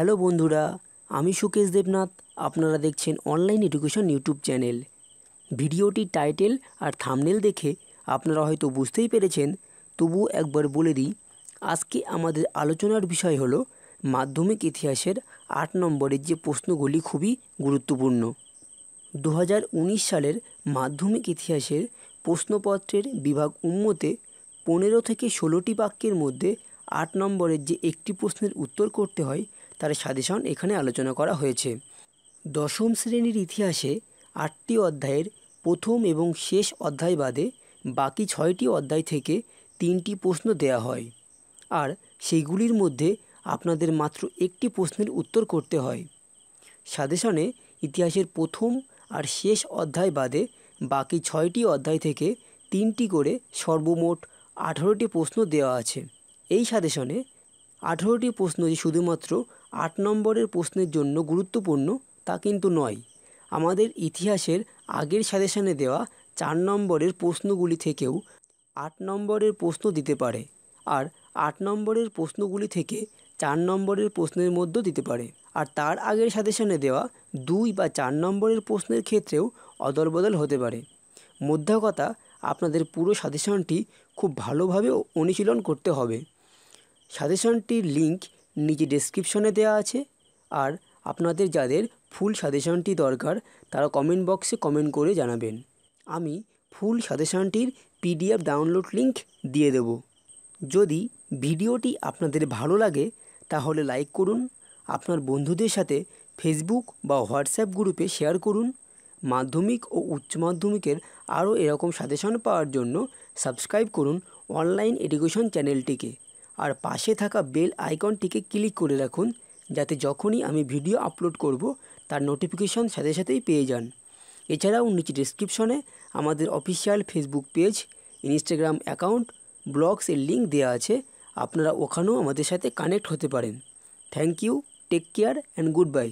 hello বন্ধুরা আমি সুকেশ দেবনাথ আপনারা দেখছেন অনলাইন এডুকেশন ইউটিউব চ্যানেল ভিডিওটি টাইটেল আর থামনেল দেখে আপনারা হয়তো বুঝতেই পেরেছেন তবু একবার বলে দিই আজকে আমাদের আলোচনার বিষয় হলো মাধ্যমিক ইতিহাসের আট নম্বরের যে প্রশ্নগুলি খুবই গুরুত্বপূর্ণ দু সালের মাধ্যমিক ইতিহাসের প্রশ্নপত্রের বিভাগ উন্মতে পনেরো থেকে ষোলোটি বাক্যের মধ্যে আট নম্বরের যে একটি প্রশ্নের উত্তর করতে হয় তার সাজেশন এখানে আলোচনা করা হয়েছে দশম শ্রেণীর ইতিহাসে আটটি অধ্যায়ের প্রথম এবং শেষ অধ্যায় বাদে বাকি ছয়টি অধ্যায় থেকে তিনটি প্রশ্ন দেয়া হয় আর সেইগুলির মধ্যে আপনাদের মাত্র একটি প্রশ্নের উত্তর করতে হয় সাজেশনে ইতিহাসের প্রথম আর শেষ অধ্যায় বাদে বাকি ছয়টি অধ্যায় থেকে তিনটি করে সর্বমোট আঠেরোটি প্রশ্ন দেওয়া আছে এই সাজেশনে আঠেরোটি প্রশ্ন যে শুধুমাত্র আট নম্বরের প্রশ্নের জন্য গুরুত্বপূর্ণ তা কিন্তু নয় আমাদের ইতিহাসের আগের সাজেশানে দেওয়া চার নম্বরের প্রশ্নগুলি থেকেও আট নম্বরের প্রশ্ন দিতে পারে আর আট নম্বরের প্রশ্নগুলি থেকে চার নম্বরের প্রশ্নের মধ্যে দিতে পারে আর তার আগের সাজেশানে দেওয়া দুই বা চার নম্বরের প্রশ্নের ক্ষেত্রেও অদলবদল হতে পারে মধ্যাকতা আপনাদের পুরো সাজেশনটি খুব ভালোভাবে অনুশীলন করতে হবে সাজেশনটির লিঙ্ক নিচে ডেসক্রিপশনে দেওয়া আছে আর আপনাদের যাদের ফুল সাজেশনটি দরকার তারা কমেন্ট বক্সে কমেন্ট করে জানাবেন আমি ফুল সাজেশনটির পিডিএফ ডাউনলোড লিংক দিয়ে দেব যদি ভিডিওটি আপনাদের ভালো লাগে তাহলে লাইক করুন আপনার বন্ধুদের সাথে ফেসবুক বা হোয়াটসঅ্যাপ গ্রুপে শেয়ার করুন মাধ্যমিক ও উচ্চ মাধ্যমিকের আরও এরকম সাজেশন পাওয়ার জন্য সাবস্ক্রাইব করুন অনলাইন এডুকেশন চ্যানেলটিকে আর পাশে থাকা বেল আইকনটিকে ক্লিক করে রাখুন যাতে যখনই আমি ভিডিও আপলোড করব তার নোটিফিকেশন সাথে সাথেই পেয়ে যান এছাড়াও নিচে ডিসক্রিপশনে আমাদের official Facebook page Instagram account ব্লগসের লিঙ্ক দেওয়া আছে আপনারা ওখানেও আমাদের সাথে কানেক্ট হতে পারেন thank you take care and good by